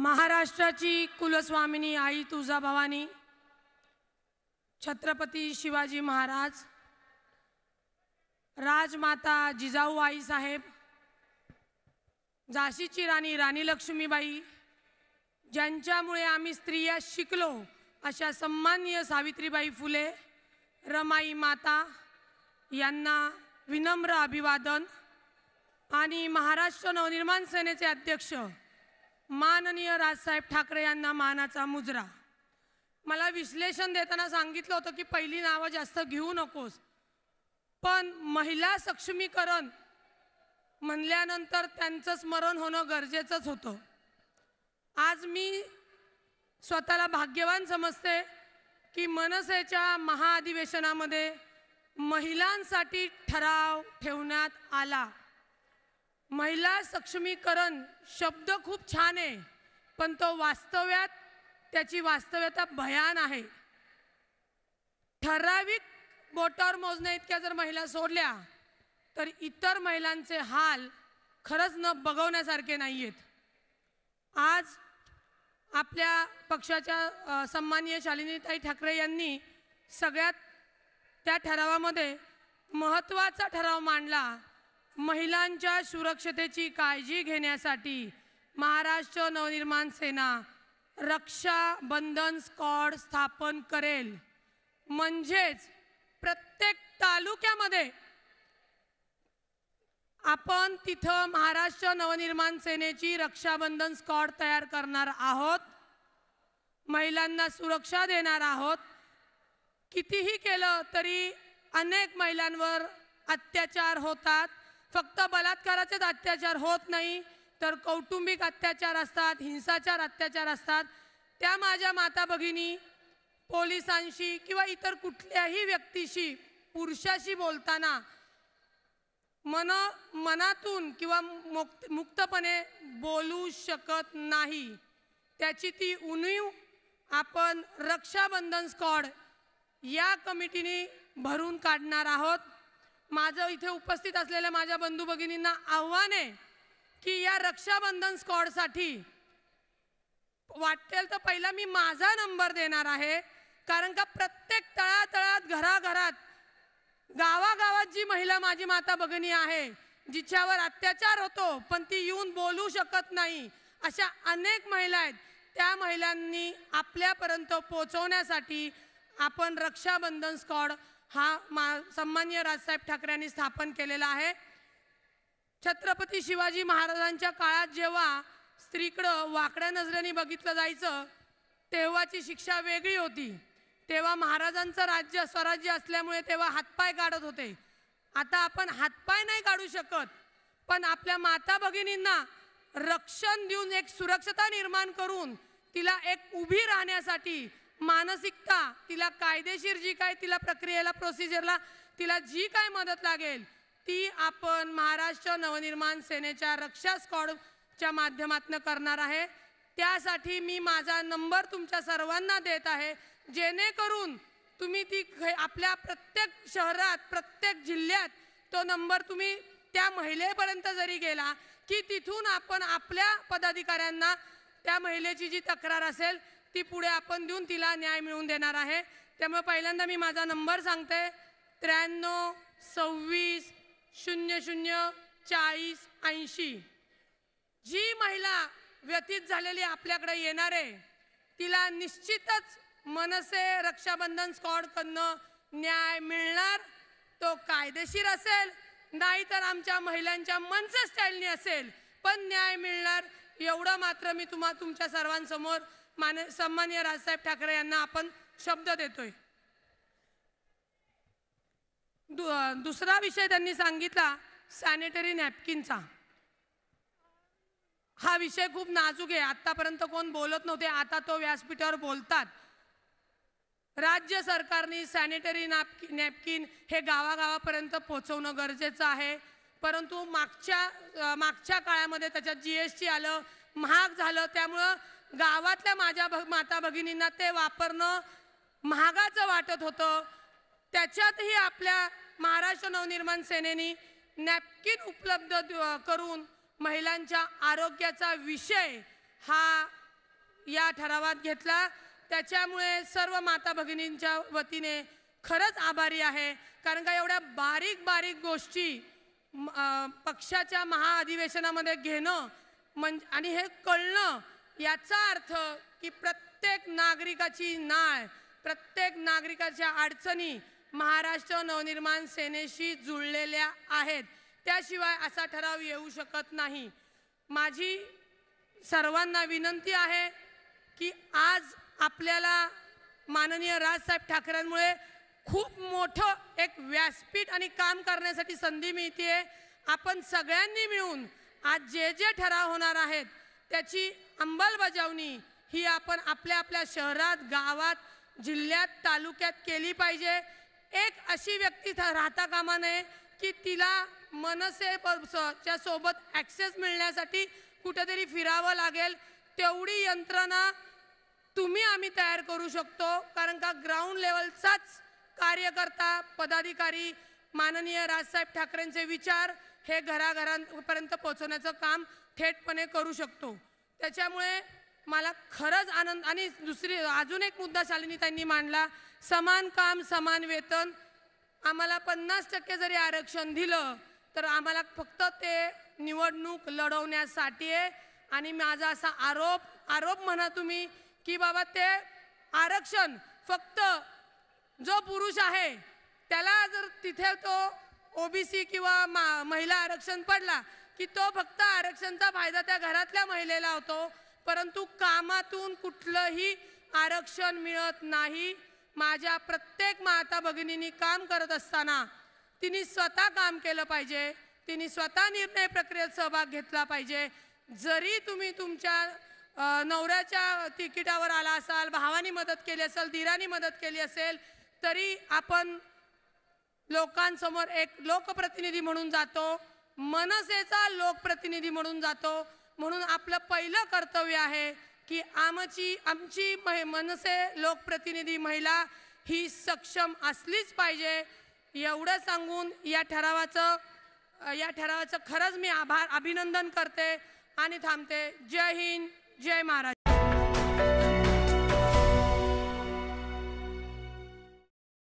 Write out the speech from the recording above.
महाराष्ट्राची कुलस्वामिनी आई तुळजाभवानी छत्रपती शिवाजी महाराज राजमाता जिजाऊ आई साहेब झाशीची राणी राणी लक्ष्मीबाई ज्यांच्यामुळे आम्ही स्त्रिया शिकलो अशा सन्माननीय सावित्रीबाई फुले रमाई माता यांना विनम्र अभिवादन आणि महाराष्ट्र नवनिर्माण सेनेचे अध्यक्ष माननीय राजसाहेब ठाकरे यांना मानाचा मुजरा मला विश्लेषण देताना सांगितलं होतं की पहिली नावं जास्त घेऊ नकोस पण महिला सक्षमीकरण म्हणल्यानंतर त्यांचं स्मरण होणं गरजेचंच होतं आज मी स्वतःला भाग्यवान समजते की मनसेच्या महाअधिवेशनामध्ये महिलांसाठी ठराव ठेवण्यात आला महिला सक्षमीकरण शब्द खूप छान आहे पण तो वास्तव्यात त्याची वास्तव्यता भयान आहे ठराविक बोटावर मोजण्या इतक्या जर महिला सोडल्या तर इतर महिलांचे हाल खरंच न बघवण्यासारखे नाही आहेत आज आपल्या पक्षाच्या सन्माननीय शालिनीताई ठाकरे यांनी सगळ्यात त्या ठरावामध्ये महत्त्वाचा ठराव मांडला महिलांच्या सुरक्षतेची काळजी घेण्यासाठी महाराष्ट्र नवनिर्माण सेना रक्षा बंधन स्कॉड स्थापन करेल म्हणजेच प्रत्येक तालुक्यामध्ये आपण तिथं महाराष्ट्र नवनिर्माण सेनेची रक्षाबंधन स्कॉड तयार करणार आहोत महिलांना सुरक्षा देणार आहोत कितीही केलं तरी अनेक महिलांवर अत्याचार होतात फक्त बलात्काराचेच अत्याचार होत नाही तर कौटुंबिक अत्याचार असतात हिंसाचार अत्याचार असतात त्या माझ्या माता भगिनी पोलिसांशी किंवा इतर कुठल्याही व्यक्तीशी पुरुषाशी बोलताना मन मनातून किंवा मुक्त मुक्तपणे बोलू शकत नाही त्याची ती उणीव आपण रक्षाबंधन स्कॉड या कमिटीने भरून काढणार आहोत माझं इथे उपस्थित असलेल्या माझ्या बंधू भगिनींना आव्हान आहे की या रक्षाबंधन स्कॉडसाठी वाटेल तर पहिला मी माझा नंबर देणार आहे कारण का प्रत्येक तळातळात घराघरात गावागावात जी महिला माझी माता भगिनी आहे जिच्यावर अत्याचार होतो पण ती येऊन बोलू शकत नाही अशा अनेक महिला आहेत त्या महिलांनी आपल्यापर्यंत पोचवण्यासाठी आपण रक्षाबंधन स्कॉड हा मा सन्मान्य राजसाहेब ठाकरेंनी स्थापन केलेला आहे छत्रपती शिवाजी महाराजांच्या काळात जेव्हा स्त्रीकडं वाकड्या नजरेने बघितलं जायचं तेव्हाची शिक्षा वेगळी होती तेव्हा महाराजांचं राज्य स्वराज्य असल्यामुळे तेव्हा हातपाय काढत होते आता आपण हातपाय नाही काढू शकत पण आपल्या माता भगिनींना रक्षण देऊन एक सुरक्षता निर्माण करून तिला एक उभी राहण्यासाठी मानसिकता तिला कायदेशीर जी काय तिला प्रक्रियेला प्रोसिजरला तिला जी काय मदत लागेल ती आपण महाराष्ट्र नवनिर्माण सेनेच्या रक्षा स्कॉडच्या माध्यमातून करणार आहे त्यासाठी मी माझा नंबर तुमच्या सर्वांना देत आहे जेणेकरून तुम्ही ती आपल्या प्रत्येक शहरात प्रत्येक जिल्ह्यात तो नंबर तुम्ही त्या महिलेपर्यंत जरी गेला की तिथून आपण आपल्या पदाधिकाऱ्यांना त्या महिलेची जी तक्रार असेल ती पुढे आपण देऊन तिला न्याय मिळवून देणार आहे त्यामुळे पहिल्यांदा मी माझा नंबर सांगते त्र्याण्णव सव्वीस शून्य शून्य चाळीस ऐंशी जी महिला व्यतीत झालेली आपल्याकडे येणार आहे तिला निश्चितच मनसे रक्षाबंधन स्कॉडकडनं न्याय मिळणार तो कायदेशीर असेल नाहीतर आमच्या महिलांच्या मनसे स्टाईलनी असेल पण न्याय मिळणार एवढं मात्र मी तुम्हा तुमच्या सर्वांसमोर मान सन्मान्य राजसाहेब ठाकरे यांना आपण शब्द देतोय दु दुसरा विषय त्यांनी सांगितला सॅनिटरी नॅपकिनचा हा विषय खूप नाजूक आहे आतापर्यंत कोण बोलत नव्हते आता तो व्यासपीठावर बोलतात राज्य सरकारने सॅनिटरी नॅपकिन नॅपकिन हे गावागावापर्यंत पोहोचवणं गरजेचं आहे परंतु मागच्या मागच्या काळामध्ये त्याच्यात जी एस टी आलं महाग झालं त्यामुळं गावातल्या माझ्या भग माता भगिनींना ते वापरणं महागाचं वाटत होतं त्याच्यातही आपल्या महाराष्ट्र नवनिर्माण सेनेनी नॅपकिन उपलब्ध करून महिलांच्या आरोग्याचा विषय हा या ठरावात घेतला त्याच्यामुळे सर्व माता भगिनींच्या वतीने खरंच आभारी आहे कारण का एवढ्या बारीक बारीक गोष्टी पक्षाच्या महाअधिवेशनामध्ये घेणं म्हणजे आणि हे कळणं याचा अर्थ की प्रत्येक नागरिकाची नाळ प्रत्येक नागरिकाच्या अडचणी महाराष्ट्र नवनिर्माण सेनेशी जुळलेल्या आहेत त्याशिवाय असा ठराव येऊ शकत नाही माझी सर्वांना विनंती आहे की आज आपल्याला माननीय राजसाहेब ठाकरेंमुळे खूप मोठं एक व्यासपीठ आणि काम करण्यासाठी संधी मिळते आपण सगळ्यांनी मिळून आज जे जे ठराव होणार आहेत त्याची अंमलबजावणी ही आपण आपल्या आपल्या शहरात गावात जिल्ह्यात तालुक्यात केली पाहिजे एक अशी व्यक्ती राहता कामा नये की तिला मनसे मनसेच्या सोबत ॲक्सेस मिळण्यासाठी कुठेतरी फिरावं लागेल तेवढी यंत्रणा तुम्ही आम्ही तयार करू शकतो कारण का ग्राउंड लेवलचाच कार्यकर्ता पदाधिकारी माननीय राजसाहेब ठाकरेंचे विचार हे घराघरांपर्यंत पोहोचवण्याचं काम थेटपणे करू शकतो त्याच्यामुळे मला खरंच आनंद आणि दुसरी अजून एक मुद्दा शालिनी त्यांनी मांडला समान काम समान वेतन आम्हाला पन्नास टक्के जरी आरक्षण दिलं तर आम्हाला फक्त ते निवडणूक लढवण्यासाठी आहे आणि माझा असा आरोप आरोप म्हणा तुम्ही की बाबा ते आरक्षण फक्त जो पुरुष आहे त्याला जर तिथे तो ओबीसी किंवा महिला आरक्षण पडला की तो फक्त आरक्षणचा फायदा त्या घरातल्या महिलेला होतो परंतु कामातून कुठलंही आरक्षण मिळत नाही माझ्या प्रत्येक माता भगिनींनी काम करत असताना तिने स्वतः काम केलं पाहिजे तिने स्वतः निर्णय प्रक्रियेत सहभाग घेतला पाहिजे जरी तुम्ही तुमच्या नवऱ्याच्या तिकिटावर आला असाल भावानी मदत केली असेल धीरांनी मदत केली असेल तरी आपण लोकांसमोर एक लोकप्रतिनिधी म्हणून जातो मनसेचा लोकप्रतिनिधी म्हणून जातो म्हणून आपलं पहिलं कर्तव्य आहे की आमची आमची मनसे लोकप्रतिनिधी महिला ही सक्षम असलीच पाहिजे एवढं सांगून या ठरावाचं या ठरावाचं खरंच मी आभार अभिनंदन करते आणि थांबते जय हिंद जय महाराज